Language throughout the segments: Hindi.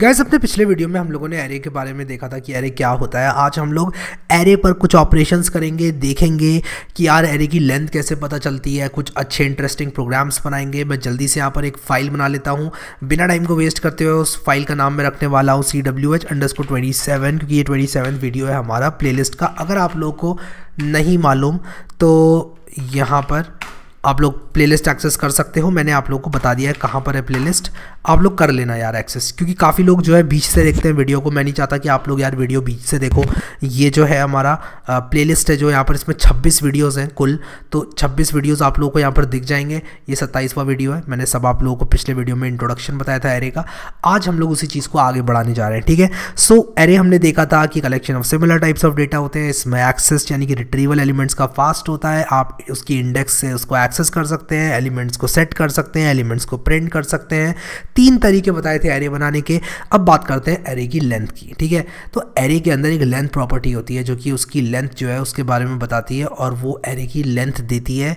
गैस अपने पिछले वीडियो में हम लोगों ने एरे के बारे में देखा था कि एरे क्या होता है आज हम लोग एरे पर कुछ ऑपरेशंस करेंगे देखेंगे कि यार एरे की लेंथ कैसे पता चलती है कुछ अच्छे इंटरेस्टिंग प्रोग्राम्स बनाएंगे मैं जल्दी से यहाँ पर एक फ़ाइल बना लेता हूँ बिना टाइम को वेस्ट करते हुए उस फाइल का नाम मैं रखने वाला हूँ C W H underscore twenty seven क्योंकि ये ट्वेंटी सेवन वीडियो है हमारा लिस्ट का अगर आप लोग को नहीं मालूम तो यहाँ पर आप लोग प्लेलिस्ट एक्सेस कर सकते हो मैंने आप लोग को बता दिया है कहाँ पर है प्लेलिस्ट आप लोग कर लेना यार एक्सेस क्योंकि काफ़ी लोग जो है बीच से देखते हैं वीडियो को मैं नहीं चाहता कि आप लोग यार वीडियो बीच से देखो ये जो है हमारा प्लेलिस्ट है जो यहाँ पर इसमें 26 वीडियोस हैं कुल तो 26 वीडियोस आप लोगों को यहाँ पर दिख जाएंगे ये सत्ताईसवा वीडियो है मैंने सब आप लोगों को पिछले वीडियो में इंट्रोडक्शन बताया था एरे का आज हम लोग उसी चीज़ को आगे बढ़ाने जा रहे हैं ठीक है सो एरे हमने देखा था कि collection of similar types of data होते हैं इसमें एक्सेस यानी कि रिट्रीवल एलिमेंट्स का फास्ट होता है आप उसकी इंडेक्स से उसको एक्सेस कर सकते हैं एलिमेंट्स को सेट कर सकते हैं एलिमेंट्स को प्रिंट कर सकते हैं तीन तरीके बताए थे एरे बनाने के अब बात करते हैं एरे की लेंथ की ठीक है तो एरे के अंदर एक लेंथ प्रॉपर्टी होती है जो कि उसकी लेंथ जो है उसके बारे में बताती है और वो एरे की लेंथ देती है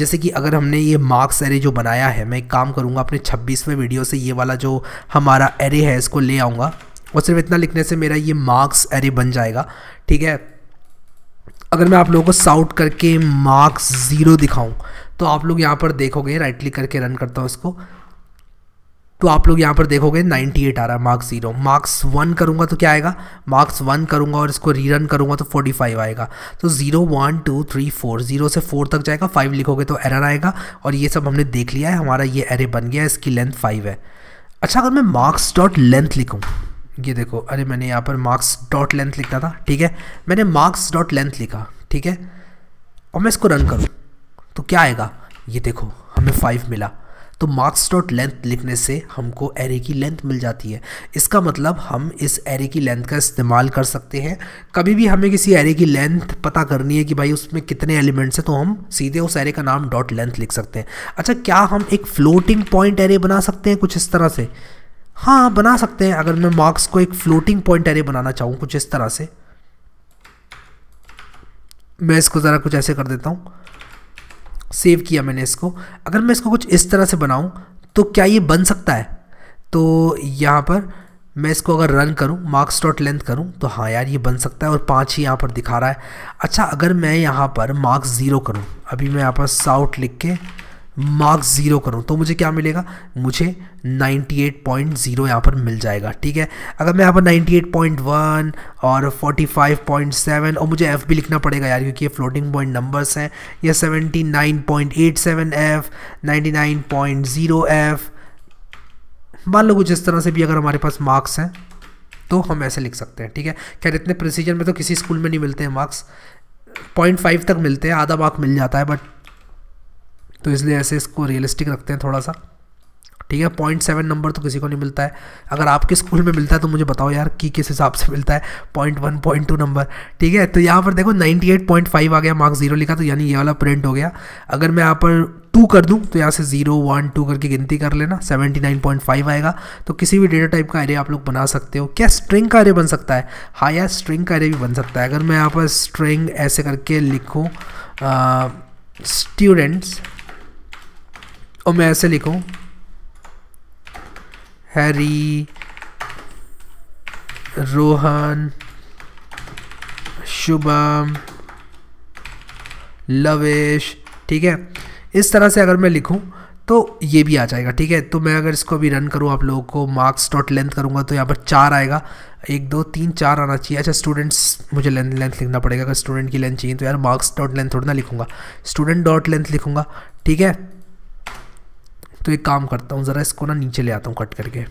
जैसे कि अगर हमने ये मार्क्स एरे जो बनाया है मैं एक काम करूँगा अपने छब्बीसवें वीडियो से ये वाला जो हमारा एरे है इसको ले आऊँगा और सिर्फ इतना लिखने से मेरा ये मार्क्स एरे बन जाएगा ठीक है अगर मैं आप लोगों को साउट करके मार्क्स ज़ीरो दिखाऊं तो आप लोग यहाँ पर देखोगे राइट क्लिक करके रन करता हूँ इसको तो आप लोग यहाँ पर देखोगे 98 आ रहा है मार्क्स जीरो मार्क्स वन करूँगा तो क्या आएगा मार्क्स वन करूँगा और इसको रीरन करूँगा तो 45 आएगा तो zero one two three four zero से फोर तक जाएगा फाइव लिखोगे तो एरर आएगा और ये सब हमने देख लिया है हमारा ये एरे बन गया इसकी लेंथ फाइव है अच्छा अगर मैं मार्क्स डॉट लेंथ लिखूँ ये देखो अरे मैंने यहाँ पर मार्क्स डॉट लेंथ लिखा था ठीक है मैंने मार्क्स डॉट लेंथ लिखा ठीक है और मैं इसको रन करूँ तो क्या आएगा ये देखो हमें फाइव मिला तो मार्क्स डॉट लेंथ लिखने से हमको एरे की लेंथ मिल जाती है इसका मतलब हम इस एरे की लेंथ का इस्तेमाल कर सकते हैं कभी भी हमें किसी एरे की लेंथ पता करनी है कि भाई उसमें कितने एलिमेंट्स हैं तो हम सीधे उस एरे का नाम डॉट लेंथ लिख सकते हैं अच्छा क्या हम एक फ्लोटिंग पॉइंट एरे बना सकते हैं कुछ इस तरह से हाँ बना सकते हैं अगर मैं मार्क्स को एक फ्लोटिंग पॉइंट एरे बनाना चाहूँ कुछ इस तरह से मैं इसको ज़रा कुछ ऐसे कर देता हूँ सेव किया मैंने इसको अगर मैं इसको कुछ इस तरह से बनाऊँ तो क्या ये बन सकता है तो यहाँ पर मैं इसको अगर रन करूँ मार्क्स डॉट लेंथ करूँ तो हाँ यार ये बन सकता है और पाँच ही यहाँ पर दिखा रहा है अच्छा अगर मैं यहाँ पर मार्क्स ज़ीरो करूँ अभी मैं यहाँ पर साउट लिख के मार्क्स ज़ीरो करूँ तो मुझे क्या मिलेगा मुझे 98.0 पॉइंट यहाँ पर मिल जाएगा ठीक है अगर मैं यहाँ पर 98.1 और 45.7 और मुझे एफ़ भी लिखना पड़ेगा यार क्योंकि ये फ्लोटिंग पॉइंट नंबर्स हैं या 79.87 एफ़ 99.0 एफ़ मान लो कुछ इस तरह से भी अगर हमारे पास मार्क्स हैं तो हम ऐसे लिख सकते हैं ठीक है खैर इतने प्रोसीजर में तो किसी स्कूल में नहीं मिलते हैं मार्क्स पॉइंट फाइव तक मिलते हैं आधा मार्क मिल जाता है बट तो इसलिए ऐसे इसको रियलिस्टिक रखते हैं थोड़ा सा ठीक है पॉइंट सेवन नंबर तो किसी को नहीं मिलता है अगर आपके स्कूल में मिलता है तो मुझे बताओ यार कि किस हिसाब से मिलता है point one point two number ठीक है तो यहाँ पर देखो नाइन्टी एट पॉइंट फाइव आ गया मार्क्स जीरो लिखा तो यानी ये वाला प्रिंट हो गया अगर मैं यहाँ पर टू कर दूँ तो यहाँ से जीरो वन टू करके गिनती कर लेना सेवेंटी नाइन पॉइंट फाइव आएगा तो किसी भी डेटा टाइप का एरिया आप लोग बना सकते हो क्या स्ट्रिंग का एरिया बन सकता है हाँ यार स्ट्रिंग का एरिया भी बन सकता है अगर मैं यहाँ पर स्ट्रिंग ऐसे करके लिखूँ स्टूडेंट्स uh, और मैं ऐसे लिखूँ हैरी रोहन शुभम लवेश ठीक है इस तरह से अगर मैं लिखूं तो ये भी आ जाएगा ठीक है तो मैं अगर इसको अभी रन करूं आप लोगों को मार्क्स डॉट लेंथ करूंगा तो यहाँ पर चार आएगा एक दो तीन चार आना चाहिए अच्छा स्टूडेंट्स मुझे लेंथ लेंथ लिखना पड़ेगा अगर स्टूडेंट की लेंथ चाहिए तो यार मार्क्स डॉट लेंथ थोड़ा ना लिखूंगा स्टूडेंट डॉट लेंथ लिखूंगा ठीक है तो एक काम करता हूँ ज़रा इसको ना नीचे ले आता हूँ कट करके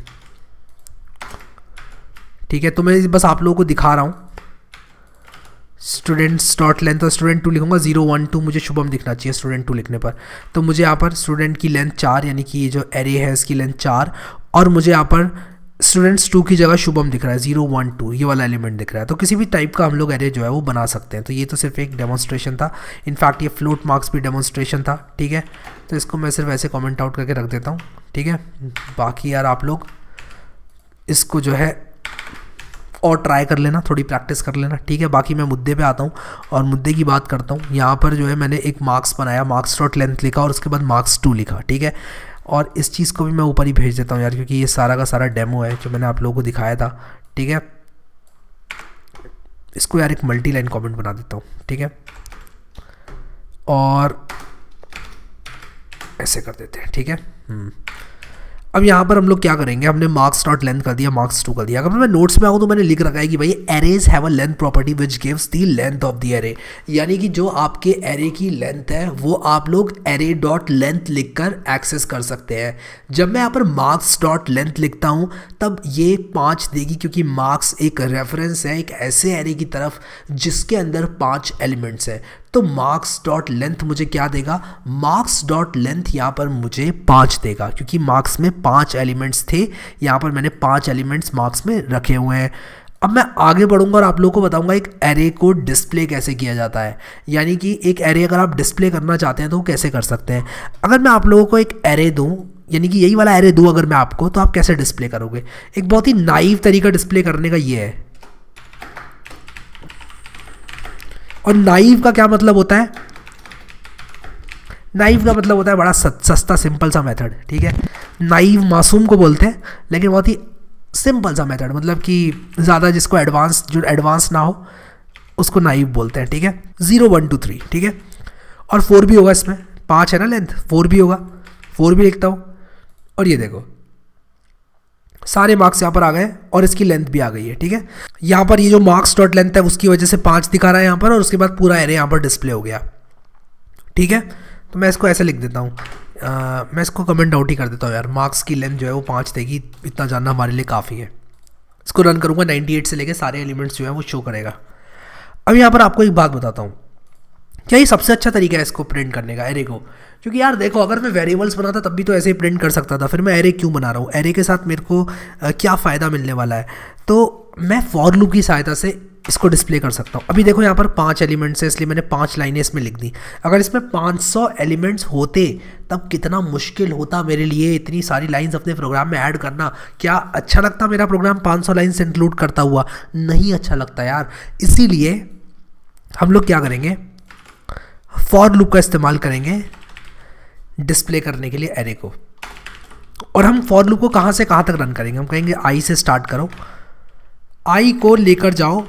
ठीक है तो मैं बस आप लोगों को दिखा रहा हूँ स्टूडेंट्स डॉट लेंथ और स्टूडेंट टू लिखूंगा जीरो वन टू मुझे शुभम दिखना चाहिए स्टूडेंट टू लिखने पर तो मुझे यहाँ पर स्टूडेंट की लेंथ चार यानी कि ये जो एरे है इसकी लेंथ चार और मुझे यहाँ पर स्टूडेंट्स टू की जगह शुभम दिख रहा है जीरो वन टू ये वाला एलिमेंट दिख रहा है तो किसी भी टाइप का हम लोग एरे जो है वो बना सकते हैं तो ये तो सिर्फ एक डेमोन्स्ट्रेशन था इनफैक्ट ये फ्लोट मार्क्स भी डेमोन्स्ट्रेशन था ठीक है तो इसको मैं सिर्फ ऐसे कॉमेंट आउट करके रख देता हूँ ठीक है बाकी यार आप लोग इसको जो है और ट्राई कर लेना थोड़ी प्रैक्टिस कर लेना ठीक है बाकी मैं मुद्दे पे आता हूँ और मुद्दे की बात करता हूँ यहाँ पर जो है मैंने एक मार्क्स बनाया मार्क्स डॉट लेंथ लिखा और उसके बाद मार्क्स टू लिखा ठीक है और इस चीज़ को भी मैं ऊपर ही भेज देता हूँ यार क्योंकि ये सारा का सारा डेमो है जो मैंने आप लोगों को दिखाया था ठीक है इसको यार एक मल्टी लाइन कॉमेंट बना देता हूँ ठीक है और ऐसे कर देते हैं ठीक है हम्म। अब यहाँ पर हम लोग क्या करेंगे हमने मार्क्स डॉट लेंथ कर दिया मार्क्स टू कर दिया अगर मैं नोट्स में आऊँ तो मैंने लिख रखा है कि भाई arrays have a length property which gives the length of the array यानी कि जो आपके एरे की लेंथ है वो आप लोग एरे डॉट लेंथ लिख कर एक्सेस कर सकते हैं जब मैं यहाँ पर मार्क्स डॉट लेंथ लिखता हूँ तब ये पाँच देगी क्योंकि मार्क्स एक रेफरेंस है एक ऐसे एरे की तरफ जिसके अंदर पाँच एलिमेंट्स हैं तो मार्क्स डॉट लेंथ मुझे क्या देगा मार्क्स डॉट लेंथ यहाँ पर मुझे पाँच देगा क्योंकि मार्क्स में पाँच एलिमेंट्स थे यहाँ पर मैंने पाँच एलिमेंट्स मार्क्स में रखे हुए हैं अब मैं आगे बढ़ूंगा और आप लोगों को बताऊंगा एक एरे को डिस्प्ले कैसे किया जाता है यानी कि एक एरे अगर आप डिस्प्ले करना चाहते हैं तो कैसे कर सकते हैं अगर मैं आप लोगों को एक एरे दूँ यानी कि यही वाला एरे दूँ अगर मैं आपको तो आप कैसे डिस्प्ले करोगे एक बहुत ही नाइव तरीका डिस्प्ले करने का ये है और नाइव का क्या मतलब होता है नाइव का मतलब होता है बड़ा सस्ता सिंपल सा मेथड ठीक है नाइव मासूम को बोलते हैं लेकिन बहुत ही सिंपल सा मेथड मतलब कि ज़्यादा जिसको एडवांस जो एडवांस ना हो उसको नाइव बोलते हैं ठीक है ज़ीरो वन टू थ्री ठीक है और फोर भी होगा इसमें पाँच है ना लेंथ फोर भी होगा फोर भी लिखता हूँ और ये देखो सारे मार्क्स यहाँ पर आ गए और इसकी लेंथ भी आ गई है ठीक है यहाँ पर ये जो मार्क्स डॉट लेंथ है उसकी वजह से पाँच दिखा रहा है यहाँ पर और उसके बाद पूरा एरे यहाँ पर डिस्प्ले हो गया ठीक है तो मैं इसको ऐसे लिख देता हूँ मैं इसको कमेंट आउट ही कर देता हूँ यार मार्क्स की लेंथ जो है वो पाँच देगी इतना जानना हमारे लिए काफ़ी है इसको रन करूँगा नाइन्टी से लेकर सारे एलिमेंट्स जो है वो शो करेगा अब यहाँ पर आपको एक बात बताता हूँ क्या ये सबसे अच्छा तरीका है इसको प्रिंट करने का एरे को क्योंकि यार देखो अगर मैं वेरिएबल्स बनाता तब भी तो ऐसे ही प्रिंट कर सकता था फिर मैं एरे क्यों बना रहा हूँ एरे के साथ मेरे को क्या फ़ायदा मिलने वाला है तो मैं फॉर लूप की सहायता से इसको डिस्प्ले कर सकता हूँ अभी देखो यहाँ पर पांच एलिमेंट्स हैं इसलिए मैंने पांच लाइनें इसमें लिख दी अगर इसमें 500 एलिमेंट्स होते तब कितना मुश्किल होता मेरे लिए इतनी सारी लाइंस अपने प्रोग्राम में ऐड करना क्या अच्छा लगता मेरा प्रोग्राम 500 लाइन्स इंक्लूड करता हुआ नहीं अच्छा लगता यार इसीलिए हम लोग क्या करेंगे फॉर लूप का इस्तेमाल करेंगे डिस्प्ले करने के लिए एरे को और हम फॉर लूप को कहाँ से कहाँ तक रन करेंगे हम कहेंगे आई से स्टार्ट करो आई को लेकर जाओ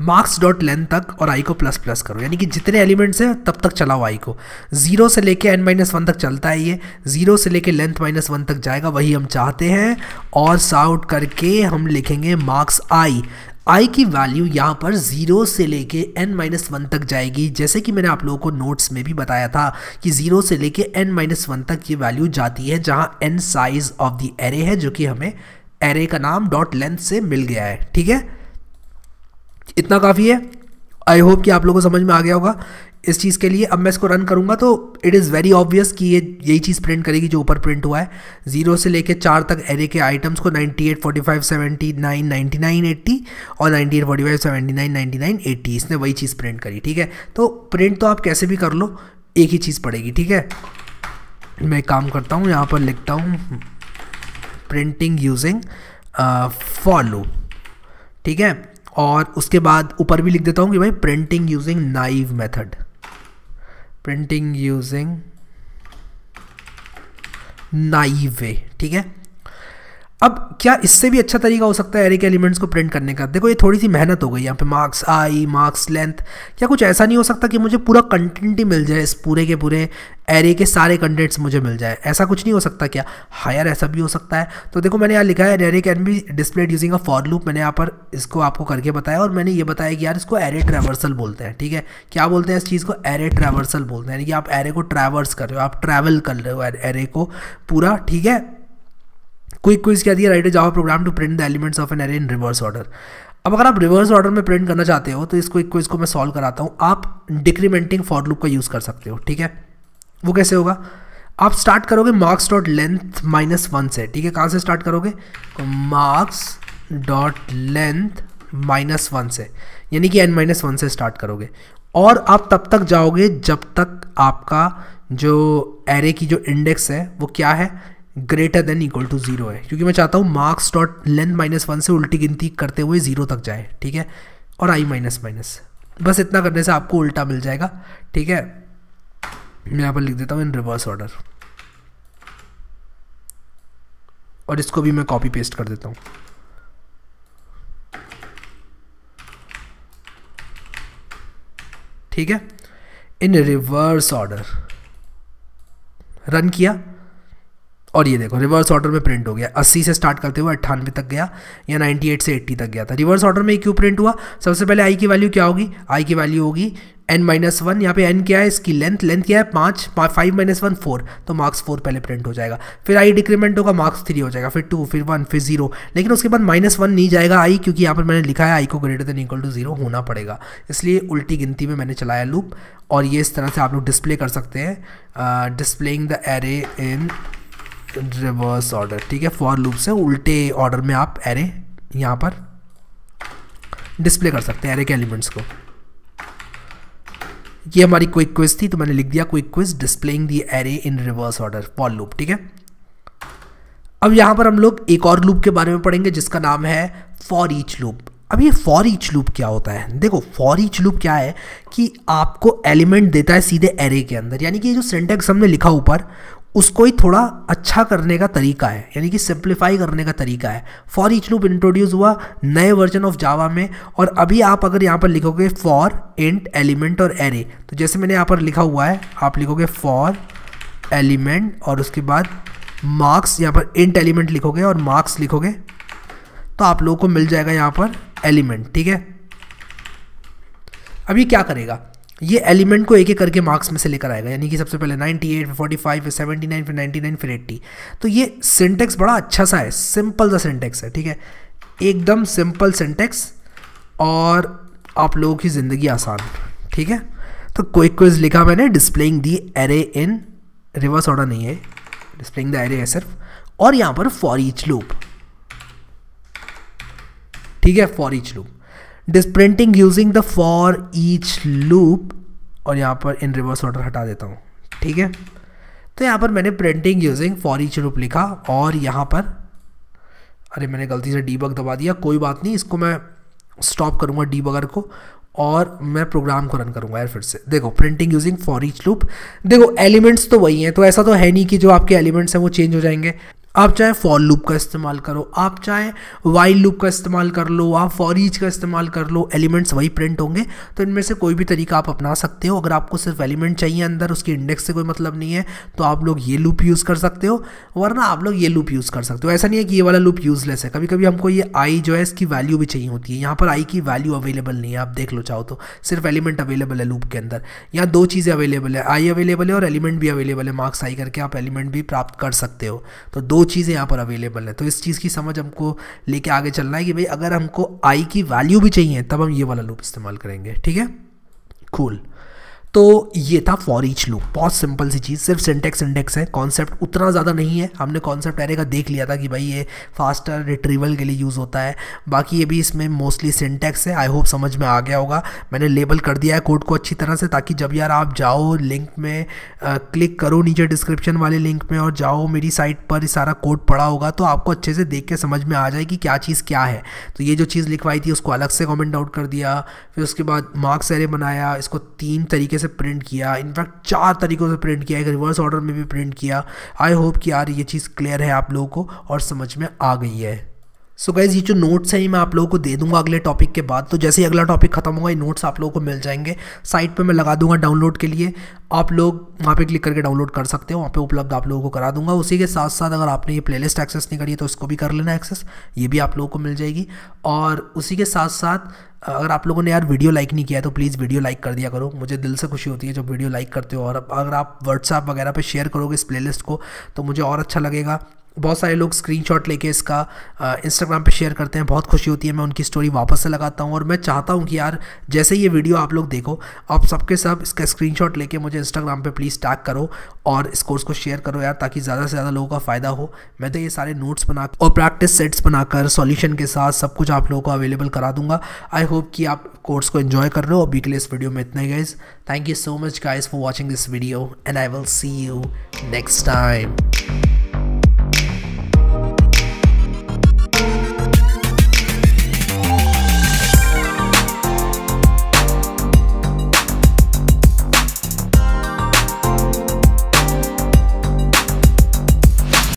मार्क्स डॉट लेंथ तक और आई को प्लस प्लस करो यानी कि जितने एलिमेंट्स हैं तब तक चलाओ आई को जीरो से लेके एन माइनस वन तक चलता है ये जीरो से लेके लेंथ माइनस वन तक जाएगा वही हम चाहते हैं और साउट करके हम लिखेंगे मार्क्स आई आई की वैल्यू यहाँ पर ज़ीरो से लेके एन माइनस वन तक जाएगी जैसे कि मैंने आप लोगों को नोट्स में भी बताया था कि ज़ीरो से लेके एन माइनस वन तक ये वैल्यू जाती है जहाँ n size of the array है जो कि हमें एरे का नाम डॉट लेंथ से मिल गया है ठीक है इतना काफ़ी है आई होप कि आप लोगों को समझ में आ गया होगा इस चीज़ के लिए अब मैं इसको रन करूँगा तो इट इज़ वेरी ऑब्वियस कि ये यही चीज़ प्रिंट करेगी जो ऊपर प्रिंट हुआ है जीरो से लेके चार तक एरे के आइटम्स को 98, 45, 79, 99, 80 और 98, 45, 79, 99, 80 इसने वही चीज़ प्रिंट करी ठीक है तो प्रिंट तो आप कैसे भी कर लो एक ही चीज़ पड़ेगी ठीक है मैं काम करता हूँ यहाँ पर लिखता हूँ प्रिंटिंग यूजिंग फॉलो ठीक है और उसके बाद ऊपर भी लिख देता हूँ कि भाई printing using naive method printing using naive ठीक है अब क्या इससे भी अच्छा तरीका हो सकता है एरे के एलिमेंट्स को प्रिंट करने का देखो ये थोड़ी सी मेहनत हो गई यहाँ पे मार्क्स आई मार्क्स लेंथ क्या कुछ ऐसा नहीं हो सकता कि मुझे पूरा कंटेंट ही मिल जाए इस पूरे के पूरे एरे के सारे कंटेंट्स मुझे मिल जाए ऐसा कुछ नहीं हो सकता क्या हायर ऐसा भी हो सकता है तो देखो मैंने यहाँ लिखा है array can be displayed using a for loop मैंने यहाँ पर इसको आपको करके बताया और मैंने ये बताया कि यार इसको एरे ट्रैवर्सल बोलते हैं ठीक है क्या बोलते हैं इस चीज़ को एरे ट्रैवर्सल बोलते हैं यानी कि आप एरे को ट्रैवर्स कर रहे हो आप ट्रैवल कर रहे हो एरे को पूरा ठीक है क्विक क्विज क्या दिया write Java program to print the elements of an array in reverse order अब अगर आप रिवर्स ऑर्डर में प्रिंट करना चाहते हो तो इस क्विक क्विज को मैं सॉल्व कराता हूँ आप डिक्रीमेंटिंग फॉर लूप का यूज़ कर सकते हो ठीक है वो कैसे होगा आप स्टार्ट करोगे marks dot length minus one से ठीक है कहाँ से स्टार्ट करोगे marks dot length minus one से यानी कि एन माइनस वन से स्टार्ट करोगे और आप तब तक जाओगे जब तक आपका जो एरे की जो इंडेक्स है वो क्या है greater than equal to zero है क्योंकि मैं चाहता हूँ marks dot length minus one से उल्टी गिनती करते हुए जीरो तक जाए ठीक है और आई माइनस माइनस बस इतना करने से आपको उल्टा मिल जाएगा ठीक है मैं यहाँ पर लिख देता हूँ इन रिवर्स ऑर्डर और इसको भी मैं कॉपी पेस्ट कर देता हूँ ठीक है इन रिवर्स ऑर्डर रन किया और ये देखो रिवर्स ऑर्डर में प्रिंट हो गया 80 से स्टार्ट करते हुए अट्ठानवे तक गया या 98 से 80 तक गया था रिवर्स ऑर्डर में क्यों प्रिंट हुआ सबसे पहले आई की वैल्यू क्या होगी आई की वैल्यू होगी एन माइनस वन यहाँ पे एन क्या है इसकी लेंथ लेंथ क्या है पाँच फाइव माइनस वन फोर तो मार्क्स फोर पहले प्रिंट हो जाएगा फिर आई डिक्रीमेंट होगा मार्क्स थ्री हो जाएगा फिर टू फिर वन फिर जीरो लेकिन उसके बाद माइनस वन नहीं जाएगा आई क्योंकि यहाँ पर मैंने लिखा है आई को greater than equal to zero होना पड़ेगा इसलिए उल्टी गिनती में मैंने चलाया लूप और ये इस तरह से आप लोग डिस्प्ले कर सकते हैं displaying the array in reverse order ठीक है फॉर लूप से उल्टे ऑर्डर में आप एरे यहाँ पर डिस्प्ले कर सकते हैं एरे के एलिमेंट्स को ये हमारी क्विक क्विज थी तो मैंने लिख दिया quick quiz displaying the array in reverse order for loop ठीक है अब यहाँ पर हम लोग एक और लूप के बारे में पढ़ेंगे जिसका नाम है फॉर ईच लूप अब ये फॉर ईच लूप क्या होता है देखो फॉर ईच लूप क्या है कि आपको एलिमेंट देता है सीधे एरे के अंदर यानी कि ये जो सेंटेक्स हमने लिखा ऊपर उसको ही थोड़ा अच्छा करने का तरीका है यानी कि सिंप्लीफाई करने का तरीका है फॉर ईच लूप इंट्रोड्यूस हुआ नए वर्जन ऑफ जावा में और अभी आप अगर यहाँ पर लिखोगे फॉर इंट एलिमेंट और एरे तो जैसे मैंने यहाँ पर लिखा हुआ है आप लिखोगे फॉर एलिमेंट और उसके बाद मार्क्स यहाँ पर इंट एलिमेंट लिखोगे और मार्क्स लिखोगे तो आप लोगों को मिल जाएगा यहाँ पर एलिमेंट ठीक है अभी क्या करेगा ये एलिमेंट को एक एक करके मार्क्स में से लेकर आएगा यानी कि सबसे पहले 98 फिर 45 फिर 79 फिर 99 फिर 80 तो ये सिंटेक्स बड़ा अच्छा सा है सिंपल सा सिंटेक्स है ठीक है एकदम सिंपल सिंटेक्स और आप लोगों की ज़िंदगी आसान ठीक है तो क्विक क्विज लिखा मैंने displaying the array in reverse order नहीं है डिस्प्लेइंग द एरे है सिर्फ और यहाँ पर फॉर ईच लूप ठीक है for each loop this printing using the for each loop और यहाँ पर इन रिवर्स ऑर्डर हटा देता हूँ ठीक है तो यहाँ पर मैंने printing using for each loop लिखा और यहाँ पर अरे मैंने गलती से डीबग दबा दिया कोई बात नहीं इसको मैं स्टॉप करूँगा डीबगर को और मैं प्रोग्राम को रन करूँगा यार फिर से देखो printing using for each loop देखो एलिमेंट्स तो वही हैं तो ऐसा तो है नहीं कि जो आपके एलिमेंट्स हैं वो चेंज हो जाएंगे आप चाहे फॉर लूप का इस्तेमाल करो आप चाहे वाइल लूप का इस्तेमाल कर लो आप फॉर ईच का इस्तेमाल कर लो एलिमेंट्स वही प्रिंट होंगे तो इनमें से कोई भी तरीका आप अपना सकते हो अगर आपको सिर्फ एलिमेंट चाहिए अंदर उसके इंडेक्स से कोई मतलब नहीं है तो आप लोग ये लूप यूज़ कर सकते हो वरना आप लोग ये लूप यूज़ कर सकते हो ऐसा नहीं है कि ये वाला लूप यूज़लेस है कभी कभी हमको ये आई जो है इसकी वैल्यू भी चाहिए होती है यहाँ पर आई की वैल्यू अवेलेबल नहीं है आप देख लो चाहो तो सिर्फ एलिमेंट अवेलेबल है लूप के अंदर यहाँ दो चीज़ें अवेलेबल है आई अवेलेबल है और एलिमेंट भी अवेलेबल है मार्क्स आई करके आप एलिमेंट भी प्राप्त कर सकते हो तो दो चीज़ें यहाँ पर अवेलेबल है तो इस चीज़ की समझ हमको लेके आगे चलना है कि भाई अगर हमको आई की वैल्यू भी चाहिए तब हम ये वाला लूप इस्तेमाल करेंगे ठीक है कूल cool. तो ये था फॉर ईच लूप बहुत सिंपल सी चीज़ सिर्फ सिंटेक्स इंडेक्स है कॉन्सेप्ट उतना ज़्यादा नहीं है हमने कॉन्सेप्ट एरे का देख लिया था कि भाई ये फास्टर रिट्रीवल के लिए यूज़ होता है बाकी ये भी इसमें मोस्टली सिंटेक्स है आई होप समझ में आ गया होगा मैंने लेबल कर दिया है कोड को अच्छी तरह से ताकि जब यार आप जाओ लिंक में आ, क्लिक करो नीचे डिस्क्रिप्शन वाले लिंक में और जाओ मेरी साइट पर सारा कोड पड़ा होगा तो आपको अच्छे से देख के समझ में आ जाए कि क्या चीज़ क्या है तो ये जो चीज़ लिखवाई थी उसको अलग से कॉमेंट आउट कर दिया फिर उसके बाद मार्क्स एरे बनाया इसको तीन तरीके से से प्रिंट किया इनफैक्ट चार तरीक़ों से प्रिंट किया एक रिवर्स ऑर्डर में भी प्रिंट किया आई होप कि यार ये चीज़ क्लियर है आप लोगों को और समझ में आ गई है सो so गाइज़ ये जो नोट्स हैं ये मैं आप लोगों को दे दूंगा अगले टॉपिक के बाद तो जैसे ही अगला टॉपिक खत्म होगा ये नोट्स आप लोगों को मिल जाएंगे साइट पे मैं लगा दूंगा डाउनलोड के लिए आप लोग वहाँ पे क्लिक करके डाउनलोड कर सकते हो वहाँ पे उपलब्ध आप लोगों को करा दूंगा उसी के साथ साथ अगर आपने ये प्ले एक्सेस नहीं करी है तो उसको भी कर लेना एक्सेस ये भी आप लोगों को मिल जाएगी और उसी के साथ साथ अगर आप लोगों ने यार वीडियो लाइक नहीं किया है तो प्लीज़ वीडियो लाइक कर दिया करो मुझे दिल से खुशी होती है जब वीडियो लाइक करते हो और अगर आप व्हाट्सअप वगैरह पर शेयर करोगे इस प्लेलिस्ट को तो मुझे और अच्छा लगेगा बहुत सारे लोग स्क्रीनशॉट लेके इसका इंस्टाग्राम पे शेयर करते हैं बहुत खुशी होती है मैं उनकी स्टोरी वापस से लगाता हूँ और मैं चाहता हूँ कि यार जैसे ये वीडियो आप लोग देखो आप सबके सब इसका स्क्रीनशॉट लेके मुझे इंस्टाग्राम पे प्लीज़ टैग करो और इस कोर्स को शेयर करो यार ताकि ज़्यादा से ज़्यादा लोगों का फ़ायदा हो मैं तो ये सारे नोट्स बना और प्रैक्टिस सेट्स बनाकर सॉल्यूशन के साथ सब कुछ आप लोगों को अवेलेबल करा दूंगा आई होप कि आप कोर्स को इन्जॉय कर रहे हो अभी के लिए इस वीडियो में इतने guys thank you so much guys for watching this video and I will see you next time